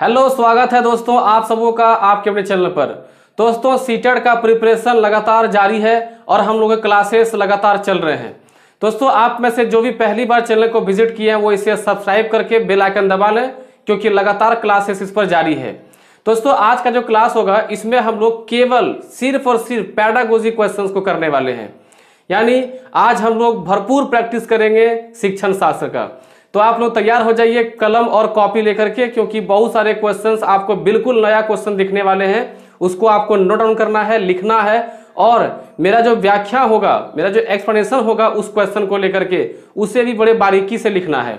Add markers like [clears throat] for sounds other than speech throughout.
hello स्वागत है दोस्तों आप सबों का आपके अपने चैनल पर दोस्तों सीटेड का प्रिपरेशन लगातार जारी है और हम लोग क्लासेस लगातार चल रहे हैं दोस्तों आप में से जो भी पहली बार चैनल को विजिट किए हैं वो इसे सब्सक्राइब करके बेल आइकन दबा लें क्योंकि लगातार क्लासेस इस पर जारी है दोस्तों आज का जो क्लास होगा इसमें हम लोग केवल सिर्फ और सिर्फ पैडागोजी क्वेश्चन को करने वाले हैं यानी आज हम लोग भरपूर प्रैक्टिस करेंगे शिक्षण शास्त्र का तो आप लोग तैयार हो जाइए कलम और कॉपी लेकर के क्योंकि बहुत सारे क्वेश्चंस आपको बिल्कुल नया क्वेश्चन दिखने वाले हैं उसको आपको नोट डाउन करना है लिखना है और मेरा जो व्याख्या होगा मेरा जो एक्सप्लेनेशन होगा उस क्वेश्चन को लेकर के उसे भी बड़े बारीकी से लिखना है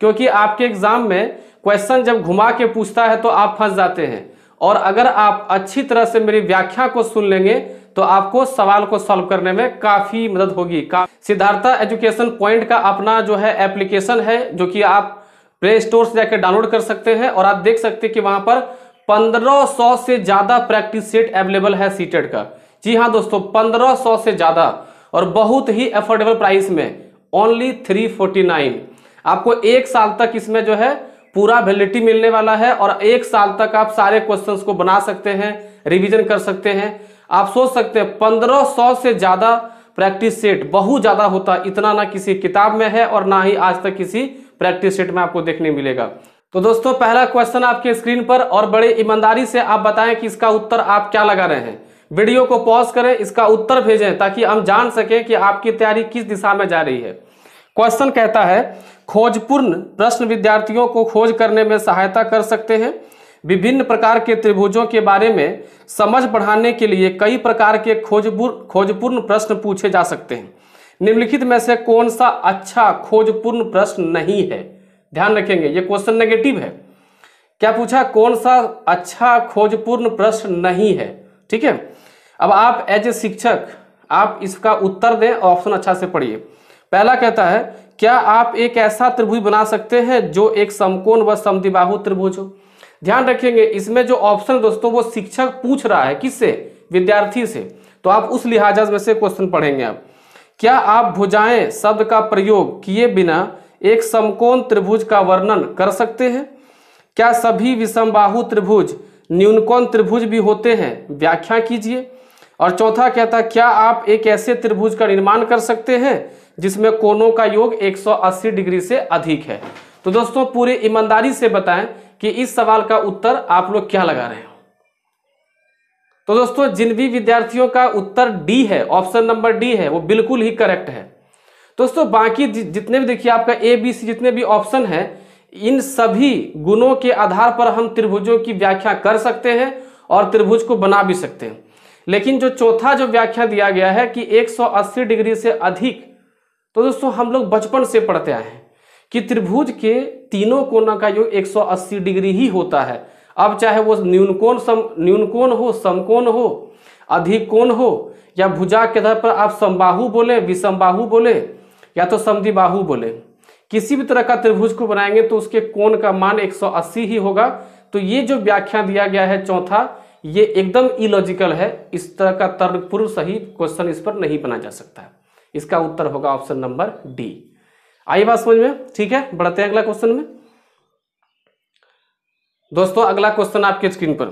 क्योंकि आपके एग्जाम में क्वेश्चन जब घुमा के पूछता है तो आप फंस जाते हैं और अगर आप अच्छी तरह से मेरी व्याख्या को सुन लेंगे तो आपको सवाल को सॉल्व करने में काफ़ी मदद होगी का सिद्धार्था एजुकेशन पॉइंट का अपना जो है एप्लीकेशन है जो कि आप प्ले स्टोर से जाकर डाउनलोड कर सकते हैं और आप देख सकते हैं कि वहां पर 1500 से ज़्यादा प्रैक्टिस सेट अवेलेबल है सीटेड का जी हाँ दोस्तों सौ से ज़्यादा और बहुत ही अफोर्डेबल प्राइस में ओनली नाइन आपको एक साल तक इसमें जो है पूरा वैलिडिटी मिलने वाला है और एक साल तक आप सारे क्वेश्चंस को बना सकते हैं रिवीजन कर सकते हैं आप सोच सकते हैं पंद्रह सौ से ज़्यादा प्रैक्टिस सेट बहुत ज़्यादा होता है इतना ना किसी किताब में है और ना ही आज तक किसी प्रैक्टिस सेट में आपको देखने मिलेगा तो दोस्तों पहला क्वेश्चन आपके स्क्रीन पर और बड़े ईमानदारी से आप बताएं कि इसका उत्तर आप क्या लगा रहे हैं वीडियो को पॉज करें इसका उत्तर भेजें ताकि हम जान सकें कि आपकी तैयारी किस दिशा में जा रही है क्वेश्चन कहता है खोजपूर्ण प्रश्न विद्यार्थियों को खोज करने में सहायता कर सकते हैं विभिन्न प्रकार के त्रिभुजों के बारे में समझ बढ़ाने के लिए कई प्रकार के खोजपूर्ण खोजपूर्ण प्रश्न पूछे जा सकते हैं निम्नलिखित में से कौन सा अच्छा खोजपूर्ण प्रश्न नहीं है ध्यान रखेंगे ये क्वेश्चन नेगेटिव है क्या पूछा कौन सा अच्छा खोजपूर्ण प्रश्न नहीं है ठीक है अब आप एज ए शिक्षक आप इसका उत्तर दें ऑप्शन अच्छा से पढ़िए पहला कहता है क्या आप एक ऐसा त्रिभुज बना सकते हैं जो एक समकोण व समिबाहु त्रिभुज हो ध्यान रखेंगे इसमें जो ऑप्शन दोस्तों वो शिक्षक पूछ रहा है किससे विद्यार्थी से तो आप उस लिहाजा में से क्वेश्चन पढ़ेंगे आप क्या आप भुजाएं शब्द का प्रयोग किए बिना एक समकोण त्रिभुज का वर्णन कर सकते हैं क्या सभी बाहु त्रिभुज न्यूनकोण त्रिभुज भी होते हैं व्याख्या कीजिए और चौथा कहता क्या आप एक ऐसे त्रिभुज का निर्माण कर सकते हैं जिसमें कोनों का योग 180 डिग्री से अधिक है तो दोस्तों पूरे ईमानदारी से बताएं कि इस सवाल का उत्तर आप लोग क्या लगा रहे हो तो दोस्तों जिन भी विद्यार्थियों का उत्तर डी है ऑप्शन नंबर डी है वो बिल्कुल ही करेक्ट है दोस्तों बाकी जितने भी देखिए आपका ए बी सी जितने भी ऑप्शन है इन सभी गुणों के आधार पर हम त्रिभुजों की व्याख्या कर सकते हैं और त्रिभुज को बना भी सकते हैं लेकिन जो चौथा जो व्याख्या दिया गया है कि 180 डिग्री से अधिक तो दोस्तों हम लोग बचपन से पढ़ते आए हैं कि त्रिभुज के तीनों कोना का योग 180 डिग्री ही होता है अब चाहे वो न्यूनकोण सम न्यूनकोण हो समकोण हो अधिक कोण हो या भुजा के आधार पर आप समबाहु बोले विषमबाहु बोले या तो समिबाहु बोले किसी भी तरह का त्रिभुज को बनाएंगे तो उसके कोण का मान 180 ही होगा तो ये जो व्याख्या दिया गया है चौथा ये एकदम इलॉजिकल है इस तरह का तर्कपूर्व सही क्वेश्चन इस पर नहीं बना जा सकता इसका उत्तर होगा ऑप्शन नंबर डी आई बात समझ में ठीक है बढ़ते हैं अगला क्वेश्चन में दोस्तों अगला क्वेश्चन आपके स्क्रीन पर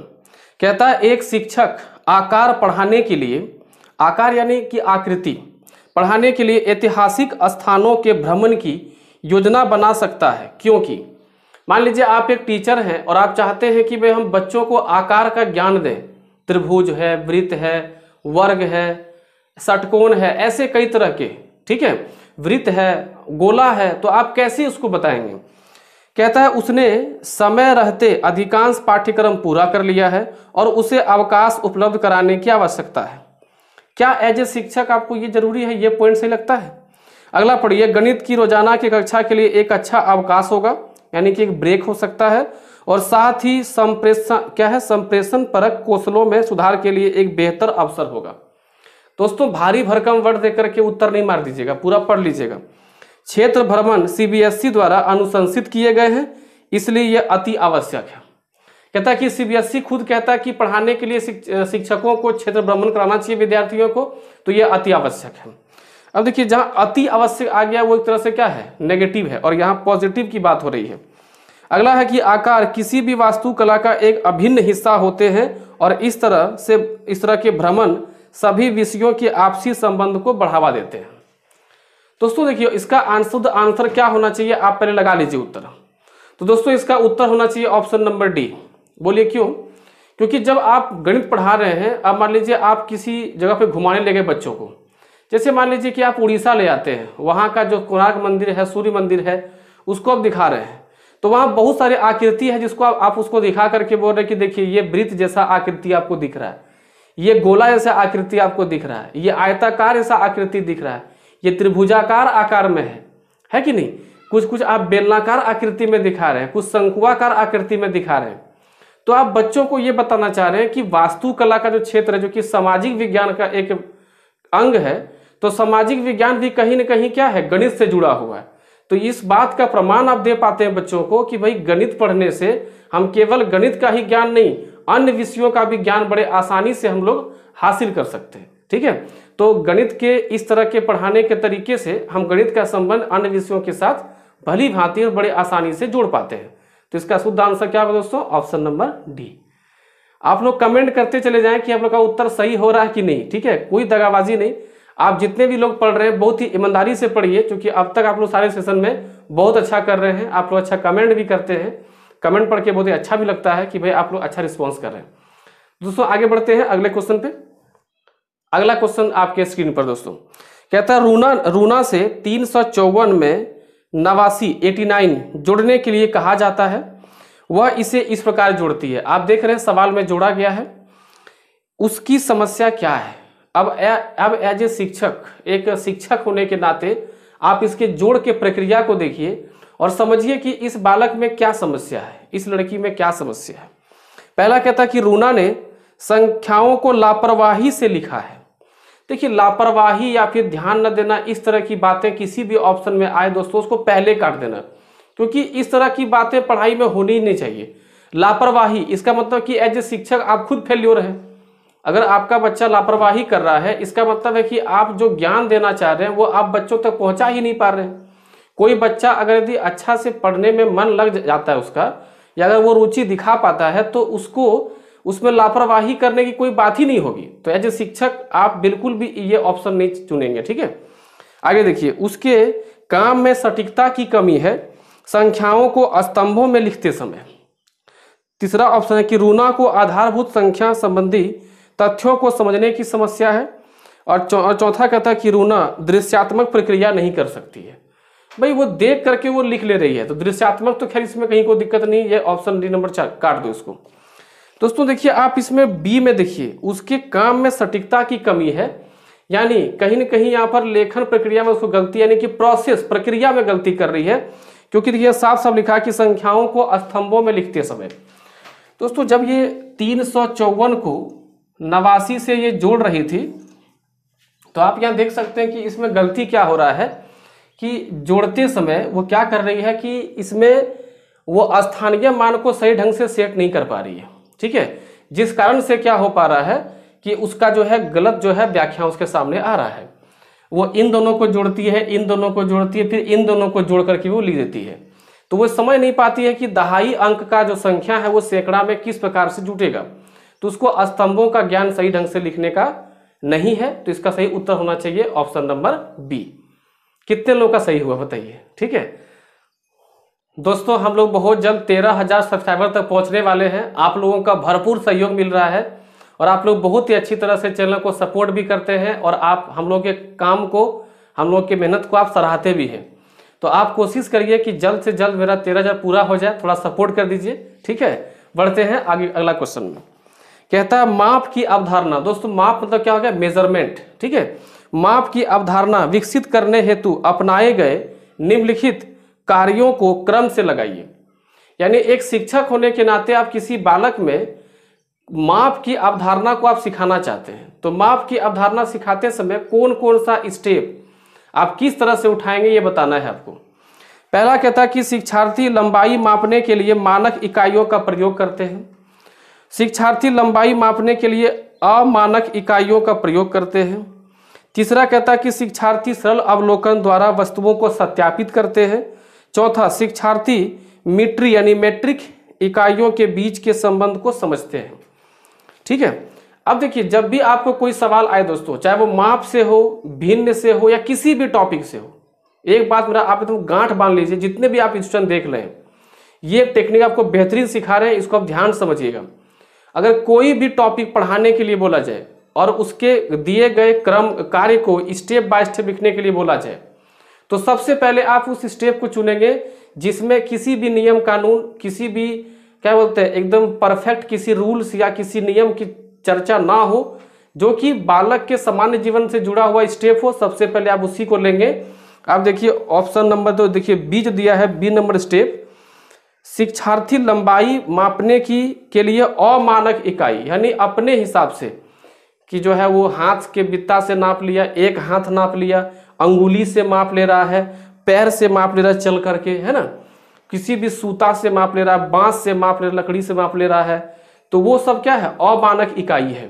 कहता है एक शिक्षक आकार पढ़ाने के लिए आकार यानी कि आकृति पढ़ाने के लिए ऐतिहासिक स्थानों के भ्रमण की योजना बना सकता है क्योंकि मान लीजिए आप एक टीचर हैं और आप चाहते हैं कि भाई हम बच्चों को आकार का ज्ञान दें त्रिभुज है वृत्त है वर्ग है षटकोण है ऐसे कई तरह के ठीक है वृत्त है गोला है तो आप कैसे उसको बताएंगे कहता है उसने समय रहते अधिकांश पाठ्यक्रम पूरा कर लिया है और उसे अवकाश उपलब्ध कराने की आवश्यकता है क्या एज ए शिक्षक आपको ये जरूरी है ये पॉइंट सही लगता है अगला पढ़िए गणित की रोजाना की कक्षा के लिए एक अच्छा अवकाश होगा यानी कि एक ब्रेक हो सकता है और साथ ही संप्रेषण क्या है संप्रेषण परक कौशलों में सुधार के लिए एक बेहतर अवसर होगा दोस्तों भारी भरकम वर्ड देकर करके उत्तर नहीं मार दीजिएगा पूरा पढ़ लीजिएगा क्षेत्र भ्रमण सीबीएसई e द्वारा अनुशंसित किए गए हैं इसलिए यह अति आवश्यक है कहता है कि सीबीएसई e खुद कहता है कि पढ़ाने के लिए शिक्षकों को क्षेत्र भ्रमण कराना चाहिए विद्यार्थियों को तो यह अति आवश्यक है अब देखिए जहाँ अति आवश्यक आ गया वो एक तरह से क्या है नेगेटिव है और यहाँ पॉजिटिव की बात हो रही है अगला है कि आकार किसी भी वास्तुकला का एक अभिन्न हिस्सा होते हैं और इस तरह से इस तरह के भ्रमण सभी विषयों के आपसी संबंध को बढ़ावा देते हैं दोस्तों देखिए इसका शुद्ध आंसर क्या होना चाहिए आप पहले लगा लीजिए उत्तर तो दोस्तों इसका उत्तर होना चाहिए ऑप्शन नंबर डी बोलिए क्यों क्योंकि जब आप गणित पढ़ा रहे हैं अब मान लीजिए आप किसी जगह पे घुमाने ले गए बच्चों को जैसे मान लीजिए कि आप उड़ीसा ले आते हैं वहाँ का जो कोणार्क मंदिर है सूर्य मंदिर है उसको आप दिखा रहे हैं तो वहाँ बहुत सारी आकृति है जिसको आप, आप उसको दिखा करके बोल रहे हैं कि देखिए ये वृत्त जैसा आकृति आपको दिख रहा है ये गोला जैसा आकृति आपको दिख रहा है ये आयताकार जैसा आकृति दिख रहा है ये त्रिभुजाकार आकार में है है कि नहीं कुछ कुछ आप बेलनाकार आकृति में दिखा रहे हैं कुछ शंकुआकार आकृति में दिखा रहे हैं तो आप बच्चों को ये बताना चाह रहे हैं कि वास्तुकला का जो क्षेत्र है जो कि सामाजिक विज्ञान का एक अंग है तो सामाजिक विज्ञान भी कहीं ना कहीं क्या है गणित से जुड़ा हुआ है तो इस बात का प्रमाण आप दे पाते हैं बच्चों को कि भाई गणित पढ़ने से हम केवल गणित का ही ज्ञान नहीं अन्य विषयों का भी ज्ञान बड़े आसानी से हम लोग हासिल कर सकते हैं ठीक है तो गणित के इस तरह के पढ़ाने के तरीके से हम गणित का संबंध अन्य विषयों के साथ भली भांति और बड़े आसानी से जोड़ पाते हैं तो इसका शुद्ध आंसर क्या होगा दोस्तों ऑप्शन नंबर डी आप लोग कमेंट करते चले जाएं कि आप लोग का उत्तर सही हो रहा है कि नहीं ठीक है कोई दगाबाजी नहीं आप जितने भी लोग पढ़ रहे हैं बहुत ही ईमानदारी से पढ़िए क्योंकि अब तक आप लोग सारे सेशन में बहुत अच्छा कर रहे हैं आप लोग अच्छा कमेंट भी करते हैं कमेंट पढ़ के बहुत ही अच्छा भी लगता है कि भाई आप लोग अच्छा रिस्पॉन्स कर रहे हैं दोस्तों आगे बढ़ते हैं अगले क्वेश्चन पे अगला क्वेश्चन आपके स्क्रीन पर दोस्तों कहता है रूना रूना से तीन में नवासी नाइन जुड़ने के लिए कहा जाता है वह इसे इस प्रकार जोड़ती है आप देख रहे हैं सवाल में जोड़ा गया है उसकी समस्या क्या है अब ए, अब एज ए शिक्षक एक शिक्षक होने के नाते आप इसके जोड़ के प्रक्रिया को देखिए और समझिए कि इस बालक में क्या समस्या है इस लड़की में क्या समस्या है पहला कहता कि रूना ने संख्याओं को लापरवाही से लिखा है देखिए लापरवाही या फिर ध्यान न देना इस तरह की बातें किसी भी ऑप्शन में आए दोस्तों उसको पहले काट देना क्योंकि इस तरह की बातें पढ़ाई में होनी ही नहीं चाहिए लापरवाही इसका मतलब कि एज ए शिक्षक आप खुद फेल्योर हैं अगर आपका बच्चा लापरवाही कर रहा है इसका मतलब है कि आप जो ज्ञान देना चाह रहे हैं वो आप बच्चों तक पहुंचा ही नहीं पा रहे हैं कोई बच्चा अगर यदि अच्छा से पढ़ने में मन लग जाता है उसका या अगर वो रुचि दिखा पाता है तो उसको उसमें लापरवाही करने की कोई बात ही नहीं होगी तो एज ए शिक्षक आप बिल्कुल भी ये ऑप्शन नहीं चुनेंगे ठीक है आगे देखिए उसके काम में सटीकता की कमी है संख्याओं को स्तंभों में लिखते समय तीसरा ऑप्शन है कि रूना को आधारभूत संख्या संबंधी तथ्यों को समझने की समस्या है और चौथा कहता है कि रूना दृश्यात्मक प्रक्रिया नहीं कर सकती है भाई वो देख करके वो लिख ले रही है तो दृश्यात्मक तो खैर इसमें कहीं कोई दिक्कत नहीं है ऑप्शन डी नंबर चार काट दो इसको दोस्तों देखिए आप इसमें बी में देखिए उसके काम में सटीकता की कमी है यानी कहीं ना कहीं यहाँ पर लेखन प्रक्रिया में उसको गलती यानी कि प्रोसेस प्रक्रिया में गलती कर रही है क्योंकि देखिए साफ साफ लिखा कि संख्याओं को स्तंभों में लिखते समय दोस्तों जब ये तीन को नवासी से ये जोड़ रही थी तो आप यहाँ देख सकते हैं कि इसमें गलती क्या हो रहा है कि जोड़ते समय वो क्या कर रही है कि इसमें वो स्थानीय मान को सही ढंग से सेट नहीं कर पा रही है ठीक है जिस कारण से क्या हो पा रहा है कि उसका जो है गलत जो है व्याख्या उसके सामने आ रहा है वो इन दोनों को जोड़ती है इन दोनों को जोड़ती है फिर इन दोनों को जोड़ करके वो ली देती है तो वो समझ नहीं पाती है कि दहाई अंक का जो संख्या है वो सैकड़ा में किस प्रकार से जुटेगा तो उसको स्तंभों का ज्ञान सही ढंग से लिखने का नहीं है तो इसका सही उत्तर होना चाहिए ऑप्शन नंबर बी कितने लोग का सही हुआ बताइए ठीक है दोस्तों हम लोग बहुत जल्द तेरह हजार सब्सक्राइबर तक पहुंचने वाले हैं आप लोगों का भरपूर सहयोग मिल रहा है और आप लोग बहुत ही अच्छी तरह से चैनल को सपोर्ट भी करते हैं और आप हम लोग के काम को हम लोग की मेहनत को आप सराहते भी हैं तो आप कोशिश करिए कि जल्द से जल्द मेरा तेरह हज़ार पूरा हो जाए थोड़ा सपोर्ट कर दीजिए ठीक है बढ़ते हैं आगे अगला क्वेश्चन में कहता है माप की अवधारणा दोस्तों माप मतलब क्या हो गया मेजरमेंट ठीक है माप की अवधारणा विकसित करने हेतु अपनाए गए निम्नलिखित कार्यों को क्रम से लगाइए यानी एक शिक्षक होने के नाते आप किसी बालक में माप की अवधारणा को आप सिखाना चाहते हैं तो माप की अवधारणा सिखाते समय कौन कौन सा स्टेप आप किस तरह से उठाएंगे ये बताना है आपको पहला कहता है कि शिक्षार्थी लंबाई मापने के लिए मानक इकाइयों का प्रयोग करते हैं शिक्षार्थी लंबाई मापने के लिए अमानक इकाइयों का प्रयोग करते हैं तीसरा कहता है कि शिक्षार्थी सरल अवलोकन द्वारा वस्तुओं को सत्यापित करते हैं चौथा शिक्षार्थी मीट्री यानी मेट्रिक इकाइयों के बीच के संबंध को समझते हैं ठीक है अब देखिए जब भी आपको कोई सवाल आए दोस्तों चाहे वो माप से हो भिन्न से हो या किसी भी टॉपिक से हो एक बात मेरा आप एकदम गांठ बांध लीजिए जितने भी आप इंस्टन देख लें ये टेक्निक आपको बेहतरीन सिखा रहे हैं इसको आप ध्यान समझिएगा अगर कोई भी टॉपिक पढ़ाने के लिए बोला जाए और उसके दिए गए क्रम कार्य को स्टेप बाय स्टेप लिखने के लिए बोला जाए तो सबसे पहले आप उस स्टेप को चुनेंगे जिसमें किसी भी नियम कानून किसी भी क्या बोलते हैं एकदम परफेक्ट किसी रूल्स या किसी नियम की चर्चा ना हो जो कि बालक के सामान्य जीवन से जुड़ा हुआ स्टेप हो सबसे पहले आप उसी को लेंगे आप देखिए ऑप्शन नंबर दो देखिए बी जो दिया है बी नंबर स्टेप शिक्षार्थी लंबाई मापने की के लिए अमानक इकाई यानी अपने हिसाब से कि जो है वो हाथ के बित्ता से नाप लिया एक हाथ नाप लिया अंगुली से माप ले रहा है पैर से माप ले रहा है चल करके है ना किसी भी सूता से माप ले रहा है बांस से माप ले लकड़ी से माप ले रहा है तो वो सब क्या है अमानक इकाई है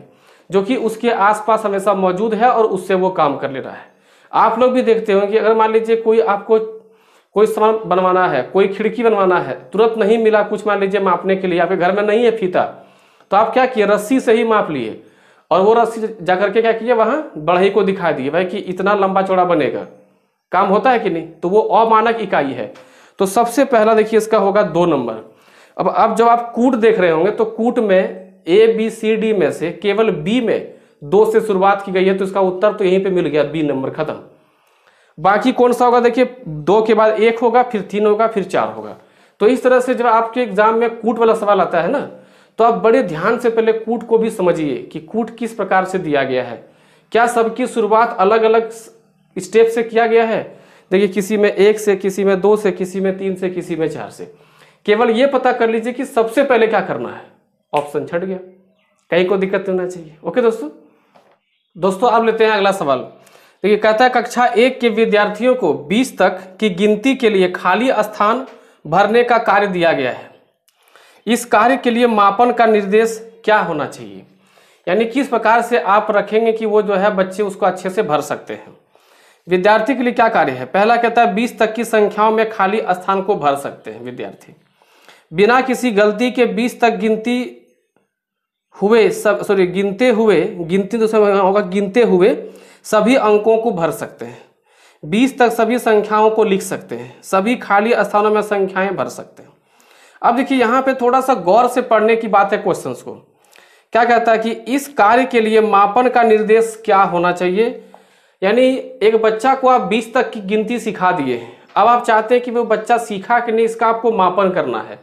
जो कि उसके आसपास हमेशा मौजूद है और उससे वो काम कर ले रहा है आप लोग भी देखते होंगे कि अगर मान लीजिए कोई आपको कोई सामान बनवाना है कोई खिड़की बनवाना है तुरंत नहीं मिला कुछ मान लीजिए मापने के लिए आपके घर में नहीं है फीता तो आप क्या किए रस्सी से ही माप लिए और वो रस्सी जाकर के क्या किए वहाँ बढ़ई को दिखा दिए भाई कि इतना लंबा चौड़ा बनेगा काम होता है कि नहीं तो वो अमानक इकाई है तो सबसे पहला देखिए इसका होगा दो नंबर अब अब जब आप कूट देख रहे होंगे तो कूट में ए बी सी डी में से केवल बी में दो से शुरुआत की गई है तो इसका उत्तर तो यहीं पे मिल गया बी नंबर खत्म बाकी कौन सा होगा देखिए दो के बाद एक होगा फिर तीन होगा फिर चार होगा तो इस तरह से जब आपके एग्जाम में कूट वाला सवाल आता है ना तो आप बड़े ध्यान से पहले कूट को भी समझिए कि कूट किस प्रकार से दिया गया है क्या सबकी शुरुआत अलग अलग स्टेप से किया गया है देखिए किसी में एक से किसी में दो से किसी में तीन से किसी में चार से केवल ये पता कर लीजिए कि सबसे पहले क्या करना है ऑप्शन छट गया कहीं को दिक्कत होना तो चाहिए ओके दोस्तों दोस्तों आप लेते हैं अगला सवाल देखिए कहता है कक्षा एक के विद्यार्थियों को 20 तक की गिनती के लिए खाली स्थान भरने का कार्य दिया गया है इस कार्य के लिए मापन का निर्देश क्या होना चाहिए यानी किस प्रकार से आप रखेंगे कि वो जो है बच्चे उसको अच्छे से भर सकते हैं विद्यार्थी के लिए क्या कार्य है पहला कहता है बीस तक की संख्याओं में खाली स्थान को भर सकते हैं विद्यार्थी बिना किसी गलती के बीस तक गिनती हुए सब सॉरी गिनते हुए गिनती तो समय होगा गिनते हुए सभी अंकों को भर सकते हैं बीस तक सभी संख्याओं को लिख सकते हैं सभी खाली स्थानों में संख्याएं भर सकते हैं अब देखिए यहाँ पे थोड़ा सा गौर से पढ़ने की बात है क्वेश्चन को क्या कहता है कि इस कार्य के लिए मापन का निर्देश क्या होना चाहिए यानी एक बच्चा को आप 20 तक की गिनती सिखा दिए अब आप चाहते हैं कि वो बच्चा सीखा कि नहीं इसका आपको मापन करना है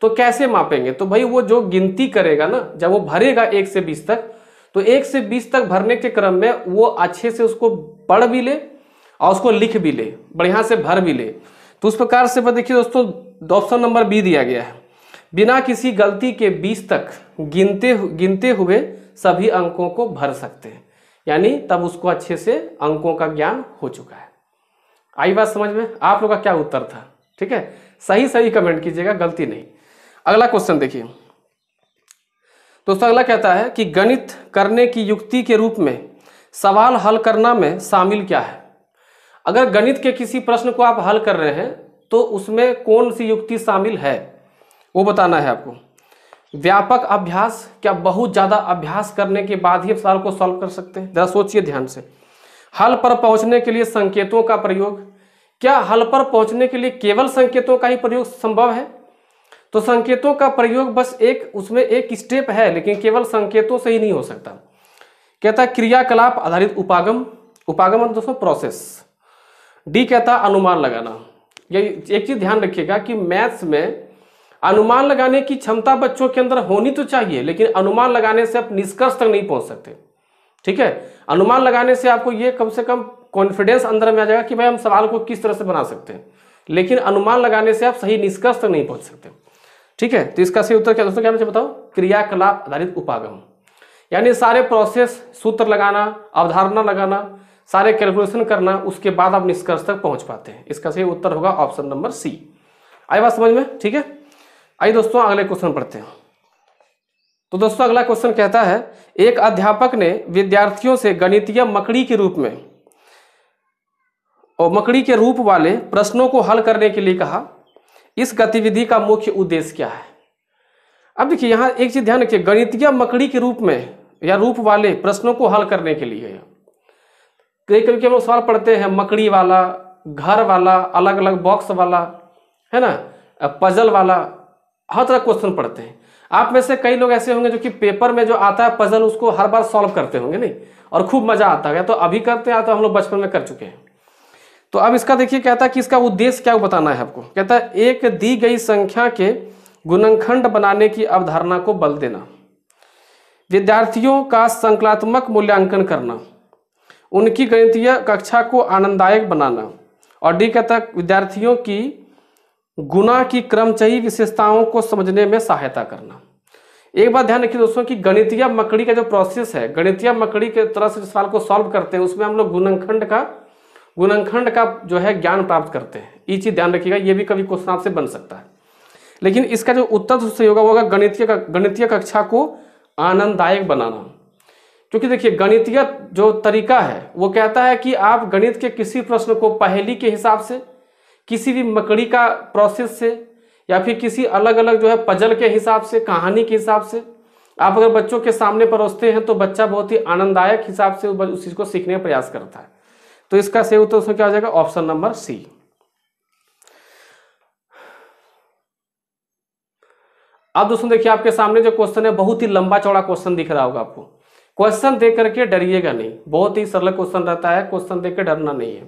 तो कैसे मापेंगे तो भाई वो जो गिनती करेगा ना जब वो भरेगा एक से बीस तक तो एक से बीस तक भरने के क्रम में वो अच्छे से उसको पढ़ भी ले और उसको लिख भी ले बढ़िया से भर भी ले तो उस प्रकार से देखिए दोस्तों ऑप्शन नंबर बी दिया गया है बिना किसी गलती के बीस तक गिनते गिनते हुए सभी अंकों को भर सकते हैं यानी तब उसको अच्छे से अंकों का ज्ञान हो चुका है आई बात समझ में आप लोग का क्या उत्तर था ठीक है सही सही कमेंट कीजिएगा गलती नहीं अगला क्वेश्चन देखिए दोस्तों अगला कहता है कि गणित करने की युक्ति के रूप में सवाल हल करना में शामिल क्या है अगर गणित के किसी प्रश्न को आप हल कर रहे हैं तो उसमें कौन सी युक्ति शामिल है वो बताना है आपको व्यापक अभ्यास क्या बहुत ज़्यादा अभ्यास करने के बाद ही सवाल को सॉल्व कर सकते हैं जरा सोचिए ध्यान से हल पर पहुंचने के लिए संकेतों का प्रयोग क्या हल पर पहुंचने के लिए केवल संकेतों का ही प्रयोग संभव है तो संकेतों का प्रयोग बस एक उसमें एक स्टेप है लेकिन केवल संकेतों से ही नहीं हो सकता कहता है क्रियाकलाप आधारित उपागम उपागम दोस्तों प्रोसेस डी कहता है अनुमान लगाना ये एक चीज ध्यान रखिएगा कि मैथ्स में अनुमान लगाने की क्षमता बच्चों के अंदर होनी तो चाहिए लेकिन अनुमान लगाने से आप निष्कर्ष तक नहीं पहुंच सकते ठीक है अनुमान लगाने से आपको ये कम से कम कॉन्फिडेंस अंदर में आ जाएगा कि भाई हम सवाल को किस तरह से बना सकते हैं लेकिन अनुमान लगाने से आप सही निष्कर्ष तक नहीं पहुंच सकते ठीक है तो इसका सही उत्तर क्या दोस्तों क्या मुझे बताओ क्रियाकलाप आधारित उपागम यानी सारे प्रोसेस सूत्र लगाना अवधारणा लगाना सारे कैलकुलेशन करना उसके बाद आप निष्कर्ष तक पहुंच पाते हैं इसका सही उत्तर होगा ऑप्शन नंबर सी आई बात समझ में ठीक है आई दोस्तों अगले क्वेश्चन पढ़ते हैं तो दोस्तों अगला क्वेश्चन कहता है एक अध्यापक ने विद्यार्थियों से गणितीय मकड़ी के रूप में और मकड़ी के रूप वाले प्रश्नों को हल करने के लिए कहा इस गतिविधि का मुख्य उद्देश्य क्या है अब देखिए यहां एक चीज ध्यान रखिए गणितीय मकड़ी के रूप में या रूप वाले प्रश्नों को हल करने के लिए कभी कभी हम लोग सवाल पढ़ते हैं मकड़ी वाला घर वाला अलग अलग बॉक्स वाला है ना पजल वाला हर तरह क्वेश्चन पढ़ते हैं आप में से कई लोग ऐसे होंगे जो कि पेपर में जो आता है पजल उसको हर बार सॉल्व करते होंगे नहीं और खूब मजा आता है तो अभी करते हैं तो हम लोग बचपन में कर चुके हैं तो अब इसका देखिए कहता है कि इसका उद्देश्य क्या बताना है आपको कहता है एक दी गई संख्या के गुणनखंड बनाने की अवधारणा को बल देना विद्यार्थियों का संकलात्मक मूल्यांकन करना उनकी गणितीय कक्षा को आनंददायक बनाना और डी कहता है विद्यार्थियों की गुना की क्रमचयी विशेषताओं को समझने में सहायता करना एक बात ध्यान रखिए दोस्तों कि गणितीय मकड़ी का जो प्रोसेस है गणितीय मकड़ी के तरह से सवाल को सॉल्व करते हैं उसमें हम लोग गुणनखंड का गुणनखंड का जो है ज्ञान प्राप्त करते हैं ये चीज़ ध्यान रखिएगा ये भी कभी क्वेश्चन आपसे बन सकता है लेकिन इसका जो उत्तर सही होगा वो होगा गणितीय गणितीय कक्षा को आनंददायक बनाना क्योंकि देखिए गणितीय जो तरीका है वो कहता है कि आप गणित के किसी प्रश्न को पहली के हिसाब से किसी भी मकड़ी का प्रोसेस से या फिर किसी अलग अलग जो है पजल के हिसाब से कहानी के हिसाब से आप अगर बच्चों के सामने परोसते हैं तो बच्चा बहुत ही आनंददायक हिसाब से उस चीज़ को सीखने का प्रयास करता है तो इसका सही उत्तर उसमें क्या हो जाएगा ऑप्शन नंबर सी अब दोस्तों देखिए आपके सामने जो क्वेश्चन है बहुत ही लंबा चौड़ा क्वेश्चन दिख रहा होगा आपको क्वेश्चन दे करके डरिएगा नहीं बहुत ही सरल क्वेश्चन रहता है क्वेश्चन देकर डरना नहीं है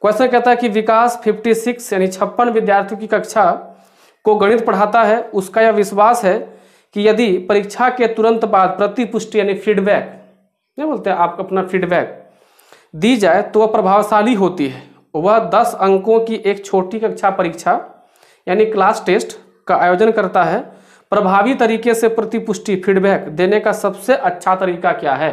क्वेश्चन कहता है कि विकास 56 यानी छप्पन विद्यार्थियों की कक्षा को गणित पढ़ाता है उसका यह विश्वास है कि यदि परीक्षा के तुरंत बाद प्रतिपुष्टि यानी फीडबैक नहीं बोलते हैं आप अपना फीडबैक दी जाए तो वह प्रभावशाली होती है वह दस अंकों की एक छोटी कक्षा परीक्षा यानी क्लास टेस्ट का आयोजन करता है प्रभावी तरीके से प्रतिपुष्टि फीडबैक देने का सबसे अच्छा तरीका क्या है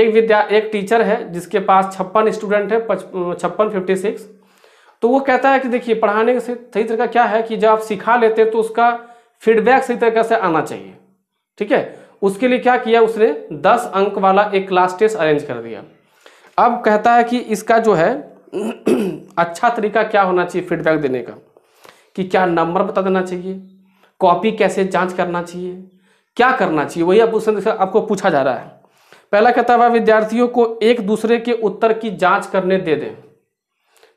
एक विद्या एक टीचर है जिसके पास छप्पन स्टूडेंट है छप्पन फिफ्टी सिक्स तो वो कहता है कि देखिए पढ़ाने से सही तरीका क्या है कि जब आप सिखा लेते तो उसका फीडबैक सही तरीके से आना चाहिए ठीक है उसके लिए क्या किया उसने दस अंक वाला एक क्लास टेस्ट अरेंज कर दिया अब कहता है कि इसका जो है [clears throat] अच्छा तरीका क्या होना चाहिए फीडबैक देने का कि क्या नंबर बता देना चाहिए कॉपी कैसे जांच करना चाहिए क्या करना चाहिए वही आप उसने आपको पूछा जा रहा है पहला कहता हुआ विद्यार्थियों को एक दूसरे के उत्तर की जांच करने दे दें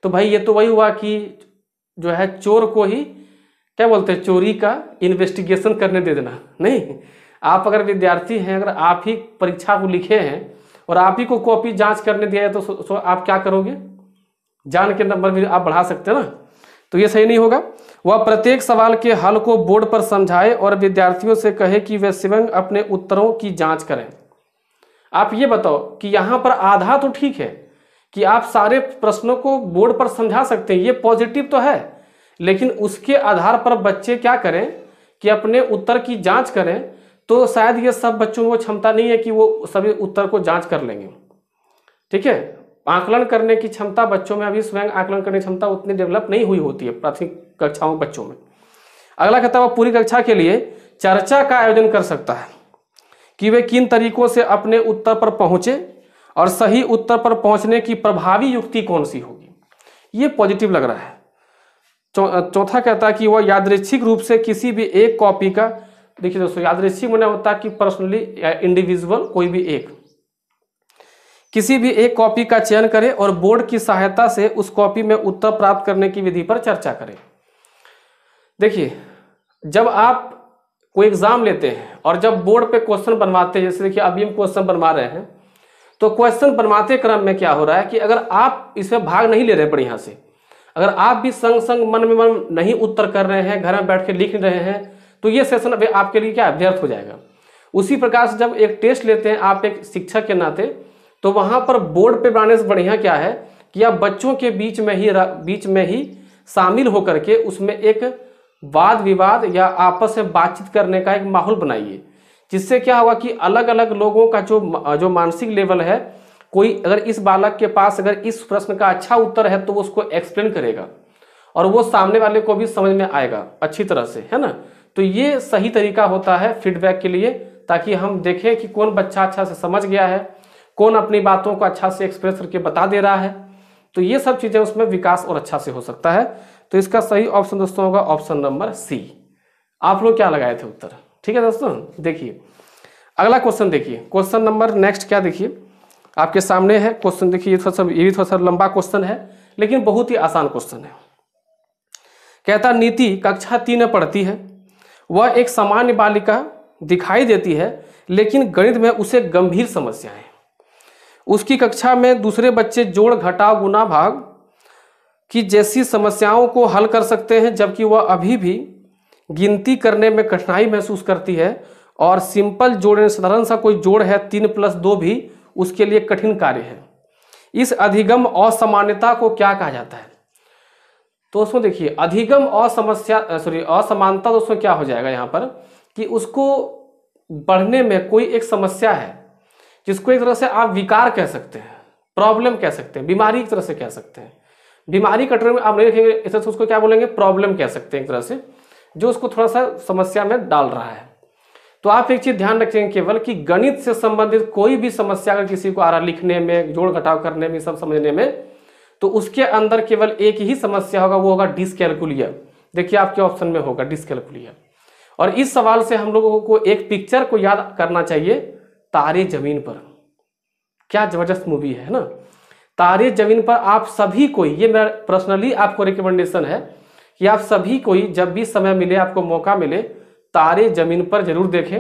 तो भाई ये तो वही हुआ कि जो है चोर को ही क्या बोलते हैं चोरी का इन्वेस्टिगेशन करने दे देना नहीं आप अगर विद्यार्थी हैं अगर आप ही परीक्षा को लिखे हैं और आप ही को कॉपी जांच करने दिया है तो सो, सो आप क्या करोगे जान के नंबर भी आप बढ़ा सकते हैं ना तो ये सही नहीं होगा वह प्रत्येक सवाल के हल को बोर्ड पर समझाए और विद्यार्थियों से कहे कि वे स्वयं अपने उत्तरों की जांच करें आप ये बताओ कि यहाँ पर आधा तो ठीक है कि आप सारे प्रश्नों को बोर्ड पर समझा सकते हैं ये पॉजिटिव तो है लेकिन उसके आधार पर बच्चे क्या करें कि अपने उत्तर की जांच करें तो शायद ये सब बच्चों में वो क्षमता नहीं है कि वो सभी उत्तर को जांच कर लेंगे ठीक है आकलन करने की क्षमता बच्चों में अभी स्वयं आकलन करने की क्षमता उतनी डेवलप नहीं हुई होती है प्राथमिक कक्षाओं बच्चों में अगला कहता है वह पूरी कक्षा के लिए चर्चा का आयोजन कर सकता है कि वे किन तरीकों से अपने उत्तर पर पहुंचे और सही उत्तर पर पहुंचने की प्रभावी युक्ति कौन सी होगी ये पॉजिटिव लग रहा है चौथा कहता है कि वह यादृच्छिक रूप से किसी भी एक कॉपी का देखिए दोस्तों यादृच्छिक मैंने होता है कि पर्सनली इंडिविजुअल कोई भी एक किसी भी एक कॉपी का चयन करें और बोर्ड की सहायता से उस कॉपी में उत्तर प्राप्त करने की विधि पर चर्चा करें देखिए जब आप कोई एग्ज़ाम लेते हैं और जब बोर्ड पे क्वेश्चन बनवाते हैं जैसे देखिए अभी हम क्वेश्चन बनवा रहे हैं तो क्वेश्चन बनवाते क्रम में क्या हो रहा है कि अगर आप इसमें भाग नहीं ले रहे बढ़िया से अगर आप भी संग संग मन में मन नहीं उत्तर कर रहे हैं घर में बैठ के लिख रहे हैं तो ये सेशन अभी आपके लिए क्या व्यर्थ हो जाएगा उसी प्रकार से जब एक टेस्ट लेते हैं आप एक शिक्षक के नाते तो वहाँ पर बोर्ड पे बनाने से बढ़िया क्या है कि आप बच्चों के बीच में ही बीच में ही शामिल होकर के उसमें एक वाद विवाद या आपस में बातचीत करने का एक माहौल बनाइए जिससे क्या होगा कि अलग अलग लोगों का जो जो मानसिक लेवल है कोई अगर इस बालक के पास अगर इस प्रश्न का अच्छा उत्तर है तो वो उसको एक्सप्लेन करेगा और वो सामने वाले को भी समझ में आएगा अच्छी तरह से है ना तो ये सही तरीका होता है फीडबैक के लिए ताकि हम देखें कि कौन बच्चा अच्छा से समझ गया है कौन अपनी बातों को अच्छा से एक्सप्रेस करके बता दे रहा है तो ये सब चीज़ें उसमें विकास और अच्छा से हो सकता है तो इसका सही ऑप्शन दोस्तों होगा ऑप्शन नंबर सी आप लोग क्या लगाए थे उत्तर ठीक है दोस्तों देखिए अगला क्वेश्चन देखिए क्वेश्चन नंबर नेक्स्ट क्या देखिए आपके सामने है क्वेश्चन देखिए थोड़ा सा ये भी थोड़ा सा लंबा क्वेश्चन है लेकिन बहुत ही आसान क्वेश्चन है कहता नीति कक्षा तीन में पढ़ती है वह एक सामान्य बालिका दिखाई देती है लेकिन गणित में उसे गंभीर समस्या है उसकी कक्षा में दूसरे बच्चे जोड़ घटाव गुना भाग कि जैसी समस्याओं को हल कर सकते हैं जबकि वह अभी भी गिनती करने में कठिनाई महसूस करती है और सिंपल जोड़ साधारण सा कोई जोड़ है तीन प्लस दो भी उसके लिए कठिन कार्य है इस अधिगम असमान्यता को क्या कहा जाता है दोस्तों देखिए अधिगम असमस्या सॉरी असमानता दोस्तों क्या हो जाएगा यहाँ पर कि उसको बढ़ने में कोई एक समस्या है जिसको एक तरह से आप विकार कह सकते हैं प्रॉब्लम कह सकते हैं बीमारी एक तरह से कह सकते हैं बीमारी कटोरी में आप नहीं रखेंगे ऐसे उसको क्या बोलेंगे प्रॉब्लम कह सकते हैं एक तरह से जो उसको थोड़ा सा समस्या में डाल रहा है तो आप एक चीज ध्यान रखेंगे केवल कि गणित से संबंधित कोई भी समस्या अगर किसी को आ रहा लिखने में जोड़ घटाव करने में सब समझने में तो उसके अंदर केवल एक ही समस्या होगा वो होगा डिसकैलकुलियर देखिए आपके ऑप्शन में होगा डिसकैलकुलिया और इस सवाल से हम लोगों को एक पिक्चर को याद करना चाहिए तारे जमीन पर क्या जबरदस्त मूवी है ना तारे जमीन पर आप सभी कोई ये मेरा पर्सनली आपको रिकमेंडेशन है कि आप सभी कोई जब भी समय मिले आपको मौका मिले तारे जमीन पर जरूर देखें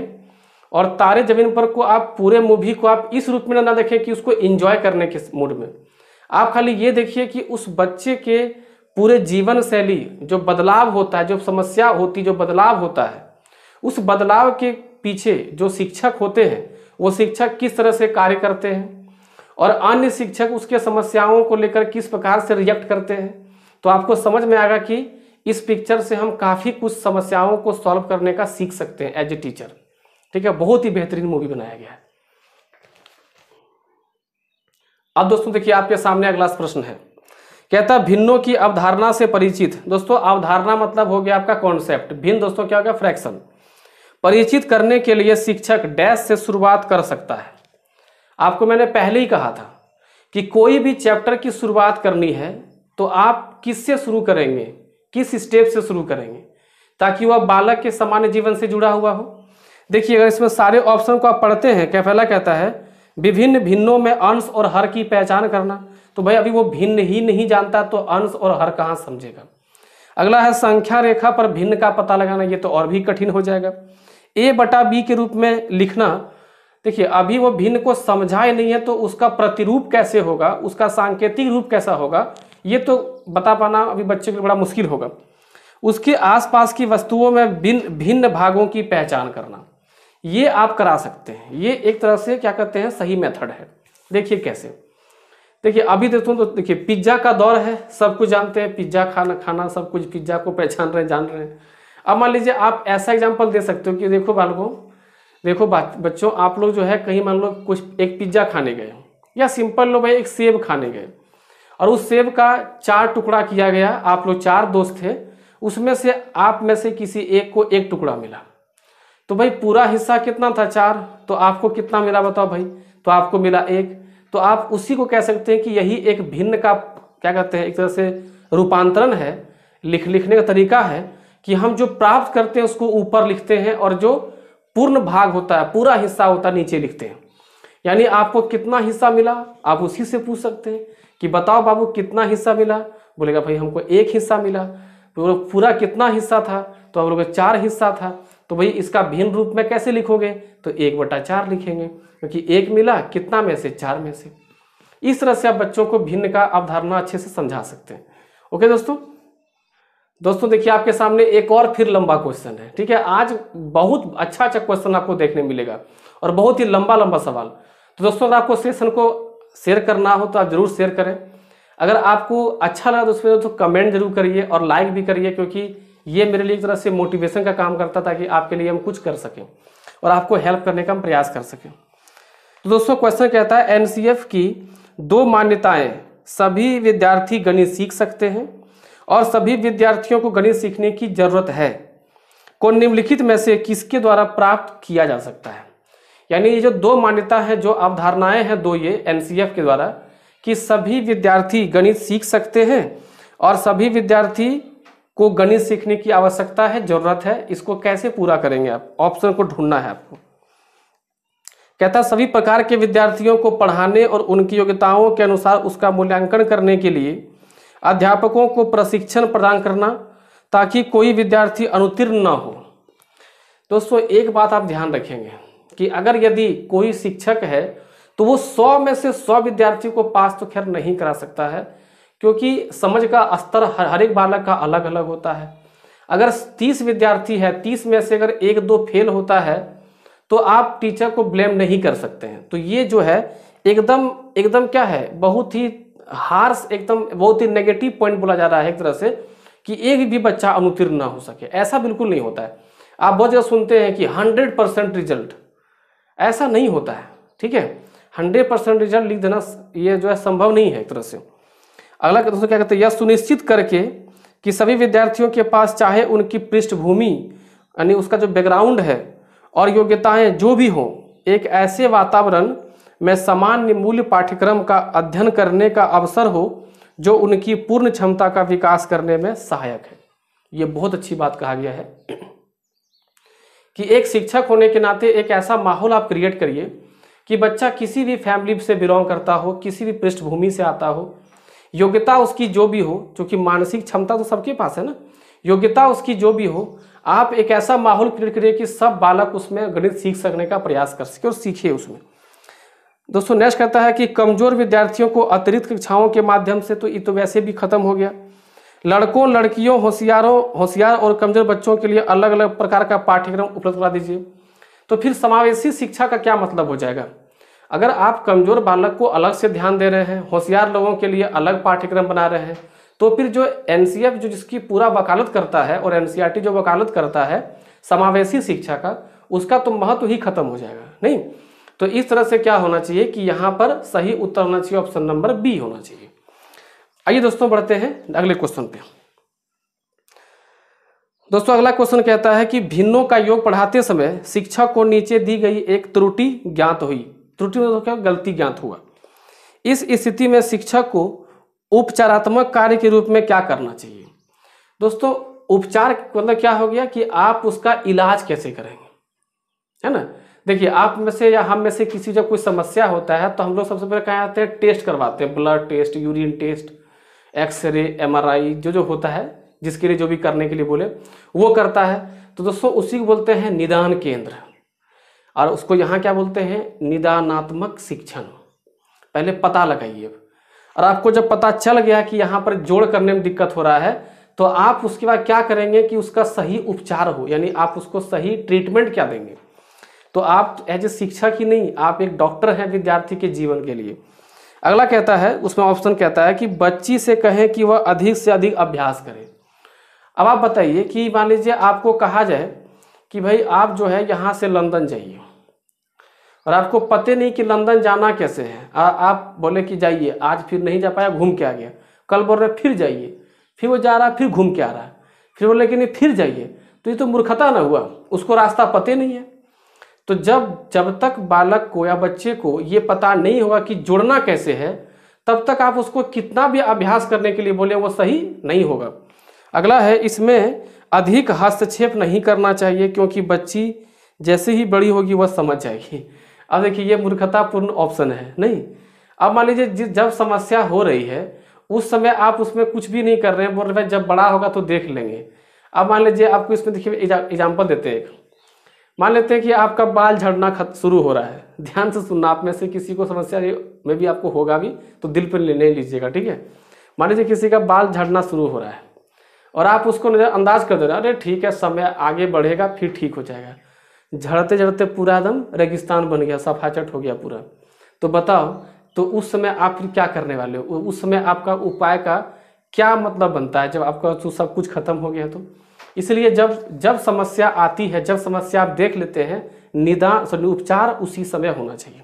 और तारे जमीन पर को आप पूरे मूवी को आप इस रूप में ना देखें कि उसको इंजॉय करने के मूड में आप खाली ये देखिए कि उस बच्चे के पूरे जीवन शैली जो बदलाव होता है जो समस्या होती जो बदलाव होता है उस बदलाव के पीछे जो शिक्षक होते हैं वो शिक्षक किस तरह से कार्य करते हैं और अन्य शिक्षक उसके समस्याओं को लेकर किस प्रकार से रिएक्ट करते हैं तो आपको समझ में आएगा कि इस पिक्चर से हम काफ़ी कुछ समस्याओं को सॉल्व करने का सीख सकते हैं एज ए टीचर ठीक है बहुत ही बेहतरीन मूवी बनाया गया है अब दोस्तों देखिए आपके सामने अगला प्रश्न है कहता भिन्नों की अवधारणा से परिचित दोस्तों अवधारणा मतलब हो गया आपका कॉन्सेप्ट भिन्न दोस्तों क्या हो गया फ्रैक्शन परिचित करने के लिए शिक्षक डैश से शुरुआत कर सकता है आपको मैंने पहले ही कहा था कि कोई भी चैप्टर की शुरुआत करनी है तो आप किससे शुरू करेंगे किस स्टेप से शुरू करेंगे ताकि वह बालक के सामान्य जीवन से जुड़ा हुआ हो देखिए अगर इसमें सारे ऑप्शन को आप पढ़ते हैं क्या पहला कहता है विभिन्न भिन्नों में अंश और हर की पहचान करना तो भाई अभी वो भिन्न ही नहीं जानता तो अंश और हर कहाँ समझेगा अगला है संख्या रेखा पर भिन्न का पता लगाना ये तो और भी कठिन हो जाएगा ए बटा बी के रूप में लिखना देखिए अभी वो भिन्न को समझाए नहीं है तो उसका प्रतिरूप कैसे होगा उसका सांकेतिक रूप कैसा होगा ये तो बता पाना अभी बच्चे के लिए बड़ा मुश्किल होगा उसके आसपास की वस्तुओं में भिन्न भिन्न भागों की पहचान करना ये आप करा सकते हैं ये एक तरह से क्या कहते हैं सही मेथड है देखिए कैसे देखिए अभी देखो तो, तो देखिए पिज्ज़ा का दौर है सब कुछ जानते हैं पिज्ज़ा खाना खाना सब कुछ पिज्ज़ा को पहचान रहे हैं जान रहे हैं अब मान लीजिए आप ऐसा एग्जाम्पल दे सकते हो कि देखो बालकों देखो बात बच्चों आप लोग जो है कहीं मान लो कुछ एक पिज्ज़ा खाने गए या सिंपल लो भाई एक सेब खाने गए और उस सेब का चार टुकड़ा किया गया आप लोग चार दोस्त थे उसमें से आप में से किसी एक को एक टुकड़ा मिला तो भाई पूरा हिस्सा कितना था चार तो आपको कितना मिला बताओ भाई तो आपको मिला एक तो आप उसी को कह सकते हैं कि यही एक भिन्न का क्या कहते हैं एक तरह से रूपांतरण है लिख लिखने का तरीका है कि हम जो प्राप्त करते हैं उसको ऊपर लिखते हैं और जो पूर्ण भाग होता है पूरा हिस्सा होता है नीचे लिखते हैं यानी आपको कितना हिस्सा मिला आप उसी से पूछ सकते हैं कि बताओ बाबू कितना हिस्सा मिला बोलेगा भाई हमको एक हिस्सा मिला तो पूरा कितना हिस्सा था तो हम लोग चार हिस्सा था तो भाई इसका भिन्न रूप में कैसे लिखोगे तो एक बटा चार लिखेंगे क्योंकि एक मिला कितना में से चार में से इस तरह से आप बच्चों को भिन्न का अवधारणा अच्छे से समझा सकते हैं ओके दोस्तों दोस्तों देखिए आपके सामने एक और फिर लंबा क्वेश्चन है ठीक है आज बहुत अच्छा अच्छा क्वेश्चन आपको देखने मिलेगा और बहुत ही लंबा लंबा सवाल तो दोस्तों अगर आपको सेशन को शेयर करना हो तो आप जरूर शेयर करें अगर आपको अच्छा लगा तो उसमें तो कमेंट जरूर करिए और लाइक भी करिए क्योंकि ये मेरे लिए एक तरह से मोटिवेशन का काम करता ताकि आपके लिए हम कुछ कर सकें और आपको हेल्प करने का हम प्रयास कर सकें तो दोस्तों क्वेश्चन कहता है एन की दो मान्यताएँ सभी विद्यार्थी गणित सीख सकते हैं और सभी विद्यार्थियों को गणित सीखने की जरूरत है को निम्नलिखित में से किसके द्वारा प्राप्त किया जा सकता है यानी ये जो दो मान्यता है जो अवधारणाएं हैं दो ये एनसीएफ के द्वारा कि सभी विद्यार्थी गणित सीख सकते हैं और सभी विद्यार्थी को गणित सीखने की आवश्यकता है जरूरत है इसको कैसे पूरा करेंगे आप ऑप्शन को ढूंढना है आपको कहता सभी प्रकार के विद्यार्थियों को पढ़ाने और उनकी योग्यताओं के अनुसार उसका मूल्यांकन करने के लिए अध्यापकों को प्रशिक्षण प्रदान करना ताकि कोई विद्यार्थी अनुतीर्ण न हो दोस्तों एक बात आप ध्यान रखेंगे कि अगर यदि कोई शिक्षक है तो वो सौ में से सौ विद्यार्थी को पास तो खैर नहीं करा सकता है क्योंकि समझ का स्तर हर हर एक बालक का अलग अलग होता है अगर तीस विद्यार्थी है तीस में से अगर एक दो फेल होता है तो आप टीचर को ब्लेम नहीं कर सकते हैं तो ये जो है एकदम एकदम क्या है बहुत ही हार्स एकदम बहुत ही नेगेटिव पॉइंट बोला जा रहा है एक तरह से कि एक भी बच्चा अनुतीर्ण ना हो सके ऐसा बिल्कुल नहीं होता है आप बहुत जगह सुनते हैं कि हंड्रेड परसेंट रिजल्ट ऐसा नहीं होता है ठीक है हंड्रेड परसेंट रिजल्ट लिख देना ये जो है संभव नहीं है एक तरह से अगला दोस्तों क्या कहते हैं यह सुनिश्चित करके कि सभी विद्यार्थियों के पास चाहे उनकी पृष्ठभूमि यानी उसका जो बैकग्राउंड है और योग्यताएँ जो भी हों एक ऐसे वातावरण में सामान्य मूल्य पाठ्यक्रम का अध्ययन करने का अवसर हो जो उनकी पूर्ण क्षमता का विकास करने में सहायक है ये बहुत अच्छी बात कहा गया है कि एक शिक्षक होने के नाते एक ऐसा माहौल आप क्रिएट करिए कि बच्चा किसी भी फैमिली से बिलोंग करता हो किसी भी पृष्ठभूमि से आता हो योग्यता उसकी जो भी हो क्योंकि मानसिक क्षमता तो सबके पास है ना योग्यता उसकी जो भी हो आप एक ऐसा माहौल क्रिएट करिए कि सब बालक उसमें गणित सीख सकने का प्रयास कर सके और सीखिए उसमें दोस्तों नेक्स्ट कहता है कि कमजोर विद्यार्थियों को अतिरिक्त कक्षाओं के माध्यम से तो ये तो वैसे भी खत्म हो गया लड़कों लड़कियों होशियारों होशियार और कमजोर बच्चों के लिए अलग अलग प्रकार का पाठ्यक्रम उपलब्ध करा दीजिए तो फिर समावेशी शिक्षा का क्या मतलब हो जाएगा अगर आप कमजोर बालक को अलग से ध्यान दे रहे हैं होशियार लोगों के लिए अलग पाठ्यक्रम बना रहे हैं तो फिर जो एन जो जिसकी पूरा वकालत करता है और एन जो वकालत करता है समावेशी शिक्षा का उसका तो महत्व ही खत्म हो जाएगा नहीं तो इस तरह से क्या होना चाहिए कि यहाँ पर सही उत्तर होना चाहिए ऑप्शन नंबर बी होना चाहिए आइए दोस्तों बढ़ते हैं अगले क्वेश्चन पे दोस्तों अगला क्वेश्चन कहता है कि भिन्नों का योग पढ़ाते समय शिक्षक को नीचे दी गई एक त्रुटि ज्ञात हुई त्रुटि में मतलब क्या गलती ज्ञात हुआ इस स्थिति में शिक्षक को उपचारात्मक कार्य के रूप में क्या करना चाहिए दोस्तों उपचार मतलब क्या हो गया कि आप उसका इलाज कैसे करेंगे है ना देखिए आप में से या हम में से किसी जब कोई समस्या होता है तो हम लोग सबसे पहले कहा आते हैं टेस्ट करवाते हैं blood test urine test x-ray M जो जो होता है जिसके लिए जो भी करने के लिए बोले वो करता है तो दोस्तों उसी को बोलते हैं निदान केंद्र और उसको यहाँ क्या बोलते हैं निदानात्मक शिक्षण पहले पता लगाइए और आपको जब पता चल गया कि यहाँ पर जोड़ करने में दिक्कत हो रहा है तो आप उसके बाद क्या करेंगे कि उसका सही उपचार हो यानी आप उसको सही ट्रीटमेंट क्या देंगे तो आप एज ए शिक्षक ही नहीं आप एक डॉक्टर हैं विद्यार्थी के जीवन के लिए अगला कहता है उसमें ऑप्शन कहता है कि बच्ची से कहें कि वह अधिक से अधिक अभ्यास करे अब आप बताइए कि मान लीजिए आपको कहा जाए कि भाई आप जो है यहाँ से लंदन जाइए और आपको पते नहीं कि लंदन जाना कैसे है आ, आप बोले कि जाइए आज फिर नहीं जा पाया घूम के आ गया कल बोल रहे फिर जाइए फिर वो जा रहा है फिर घूम के आ रहा है फिर बोले कि नहीं फिर जाइए तो ये तो मूर्खता ना हुआ उसको रास्ता पते नहीं है तो जब जब तक बालक को या बच्चे को ये पता नहीं होगा कि जुड़ना कैसे है तब तक आप उसको कितना भी अभ्यास करने के लिए बोले वो सही नहीं होगा अगला है इसमें अधिक हस्तक्षेप नहीं करना चाहिए क्योंकि बच्ची जैसे ही बड़ी होगी वह समझ जाएगी अब देखिए ये मूर्खतापूर्ण ऑप्शन है नहीं अब मान लीजिए जब समस्या हो रही है उस समय आप उसमें कुछ भी नहीं कर रहे हैं बोल रहे जब बड़ा होगा तो देख लेंगे अब मान लीजिए आपको इसमें देखिए एग्जाम्पल देते हैं मान लेते हैं कि आपका बाल झड़ना खत शुरू हो रहा है ध्यान से सुनना आप में से किसी को समस्या में भी आपको होगा भी तो दिल पर ले नहीं लीजिएगा ठीक है मान लीजिए किसी का बाल झड़ना शुरू हो रहा है और आप उसको नज़रअंदाज कर दे रहे अरे ठीक है समय आगे बढ़ेगा फिर ठीक हो जाएगा झड़ते झड़ते पूरा एकदम रेगिस्तान बन गया सफाचट हो गया पूरा तो बताओ तो उस समय आप फिर क्या करने वाले हो उस समय आपका उपाय का क्या मतलब बनता है जब आपका सब कुछ खत्म हो गया तो इसलिए जब जब समस्या आती है जब समस्या आप देख लेते हैं निदान सॉरी उपचार उसी समय होना चाहिए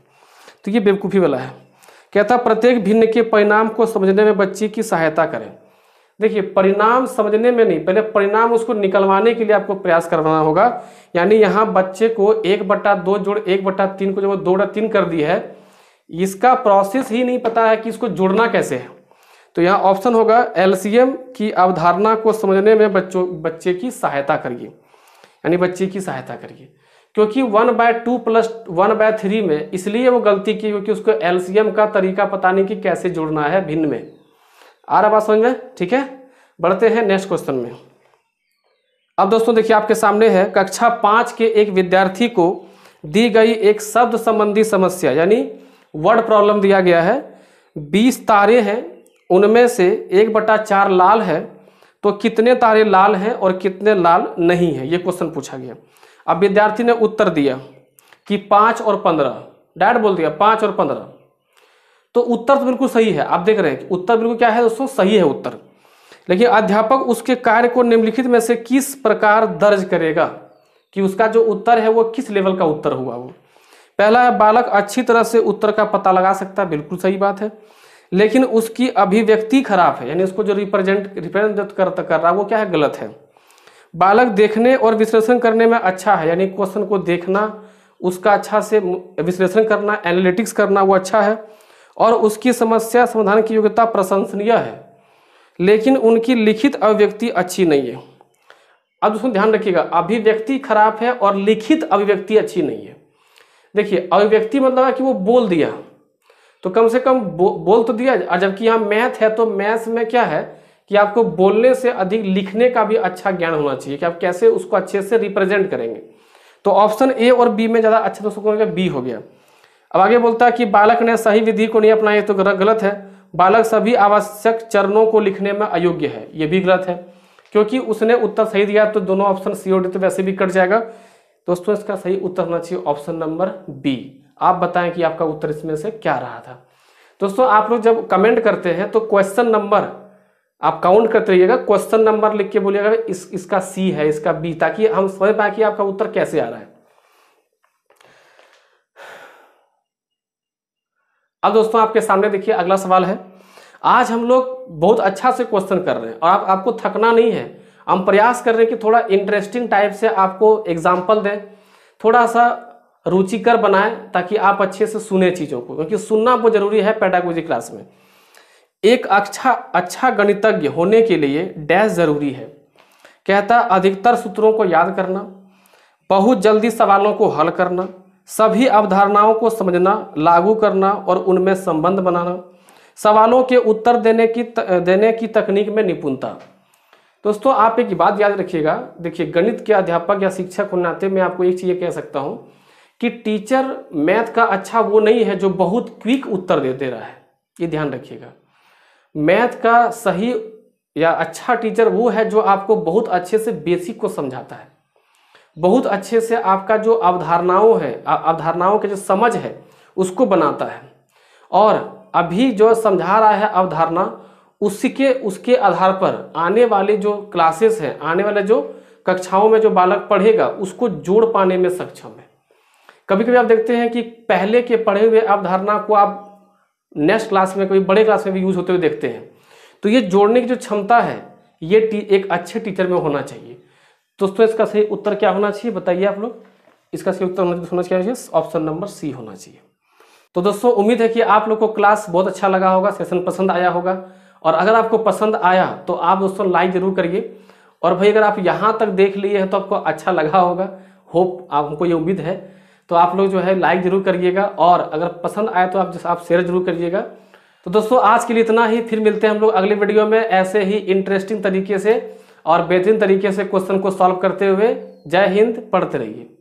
तो ये बेवकूफ़ी वाला है कहता प्रत्येक भिन्न के परिणाम को समझने में बच्चे की सहायता करें देखिए परिणाम समझने में नहीं पहले परिणाम उसको निकलवाने के लिए आपको प्रयास करवाना होगा यानी यहाँ बच्चे को एक बट्टा दो जोड़ एक बट्टा तीन को जब दो बटा तीन कर दी है इसका प्रोसेस ही नहीं पता है कि इसको जोड़ना कैसे है तो यहाँ ऑप्शन होगा एलसीएम की अवधारणा को समझने में बच्चों बच्चे की सहायता करिए यानी बच्चे की सहायता करिए क्योंकि one by two plus one by three में इसलिए वो गलती की क्योंकि उसको एलसीएम का तरीका पता नहीं कि कैसे जोड़ना है भिन्न में आ रहा बात समझ में ठीक है बढ़ते हैं नेक्स्ट क्वेश्चन में अब दोस्तों देखिए आपके सामने है कक्षा पाँच के एक विद्यार्थी को दी गई एक शब्द संबंधी समस्या यानी वर्ड प्रॉब्लम दिया गया है बीस तारे हैं उनमें से एक बटा चार लाल है तो कितने तारे लाल हैं और कितने लाल नहीं हैं ये क्वेश्चन पूछा गया अब विद्यार्थी ने उत्तर दिया कि पाँच और पंद्रह डायरेक्ट बोल दिया पाँच और पंद्रह तो उत्तर तो बिल्कुल सही है आप देख रहे हैं कि उत्तर बिल्कुल क्या है दोस्तों सही है उत्तर लेकिन अध्यापक उसके कार्य को निम्नलिखित में से किस प्रकार दर्ज करेगा कि उसका जो उत्तर है वो किस लेवल का उत्तर हुआ वो पहला है बालक अच्छी तरह से उत्तर का पता लगा सकता है बिल्कुल सही बात है लेकिन उसकी अभिव्यक्ति खराब है यानी उसको जो रिप्रेजेंट रिप्रेजेंट कर, रहा है वो क्या है गलत है बालक देखने और विश्लेषण करने में अच्छा है यानी क्वेश्चन को देखना उसका अच्छा से विश्लेषण करना एनालिटिक्स करना वो अच्छा है और उसकी समस्या समाधान की योग्यता प्रशंसनीय है लेकिन उनकी लिखित अभिव्यक्ति अच्छी नहीं है अब उसमें ध्यान रखिएगा अभिव्यक्ति खराब है और लिखित अभिव्यक्ति अच्छी नहीं है देखिए अभिव्यक्ति मतलब है कि वो बोल दिया तो कम से कम बो, बोल तो दिया और जबकि यहाँ मैथ है तो मैथ में क्या है कि आपको बोलने से अधिक लिखने का भी अच्छा ज्ञान होना चाहिए कि आप कैसे उसको अच्छे से रिप्रेजेंट करेंगे तो ऑप्शन ए और बी में ज़्यादा अच्छा दोस्तों को बी हो गया अब आगे बोलता है कि बालक ने सही विधि को नहीं अपनाया तो गलत है बालक सभी आवश्यक चरणों को लिखने में अयोग्य है ये भी गलत है क्योंकि उसने उत्तर सही दिया तो दोनों ऑप्शन सी और डी तो वैसे भी कट जाएगा दोस्तों इसका सही उत्तर होना चाहिए ऑप्शन नंबर बी आप बताएं कि आपका उत्तर इसमें से क्या रहा था दोस्तों आप लोग जब कमेंट करते हैं तो क्वेश्चन नंबर आप काउंट करते रहिएगा क्वेश्चन नंबर लिख के बोलिएगा इस इसका सी है इसका बी ताकि हम समझ पाए कि आपका उत्तर कैसे आ रहा है अब दोस्तों आपके सामने देखिए अगला सवाल है आज हम लोग बहुत अच्छा से क्वेश्चन कर रहे हैं और आप, आपको थकना नहीं है हम प्रयास कर रहे हैं कि थोड़ा इंटरेस्टिंग टाइप से आपको एग्जाम्पल दें थोड़ा सा रुचिकर बनाएं ताकि आप अच्छे से सुने चीज़ों को क्योंकि सुनना बहुत जरूरी है पैडागोजी क्लास में एक अच्छा अच्छा गणितज्ञ होने के लिए डैश जरूरी है कहता अधिकतर सूत्रों को याद करना बहुत जल्दी सवालों को हल करना सभी अवधारणाओं को समझना लागू करना और उनमें संबंध बनाना सवालों के उत्तर देने की त, देने की तकनीक में निपुणता दोस्तों आप एक बात याद रखिएगा देखिए गणित के अध्यापक या शिक्षक होने नाते मैं आपको एक चीज़ कह सकता हूँ कि टीचर मैथ का अच्छा वो नहीं है जो बहुत क्विक उत्तर दे दे रहा है ये ध्यान रखिएगा मैथ का सही या अच्छा टीचर वो है जो आपको बहुत अच्छे से बेसिक को समझाता है बहुत अच्छे से आपका जो अवधारणाओं है अवधारणाओं के जो समझ है उसको बनाता है और अभी जो समझा रहा है अवधारणा उसके उसके आधार पर आने वाले जो क्लासेस हैं आने वाले जो कक्षाओं में जो बालक पढ़ेगा उसको जोड़ पाने में सक्षम है कभी कभी आप देखते हैं कि पहले के पढ़े हुए अवधारणा को आप नेक्स्ट क्लास में कभी बड़े क्लास में भी यूज होते हुए देखते हैं तो ये जोड़ने की जो क्षमता है ये एक अच्छे टीचर में होना चाहिए दोस्तों इसका सही उत्तर क्या होना चाहिए बताइए आप लोग इसका सही उत्तर होना चाहिए ऑप्शन नंबर सी होना चाहिए तो दोस्तों उम्मीद है कि आप लोग को क्लास बहुत अच्छा लगा होगा सेशन पसंद आया होगा और अगर आपको पसंद आया तो आप दोस्तों लाइक ज़रूर करिए और भाई अगर आप यहाँ तक देख लिए हैं तो आपको अच्छा लगा होगा होप आप हमको ये उम्मीद है तो आप लोग जो है लाइक ज़रूर करिएगा और अगर पसंद आए तो आप जैसे आप शेयर जरूर करिएगा तो दोस्तों आज के लिए इतना ही फिर मिलते हैं हम लोग अगले वीडियो में ऐसे ही इंटरेस्टिंग तरीके से और बेहतरीन तरीके से क्वेश्चन को सॉल्व करते हुए जय हिंद पढ़ते रहिए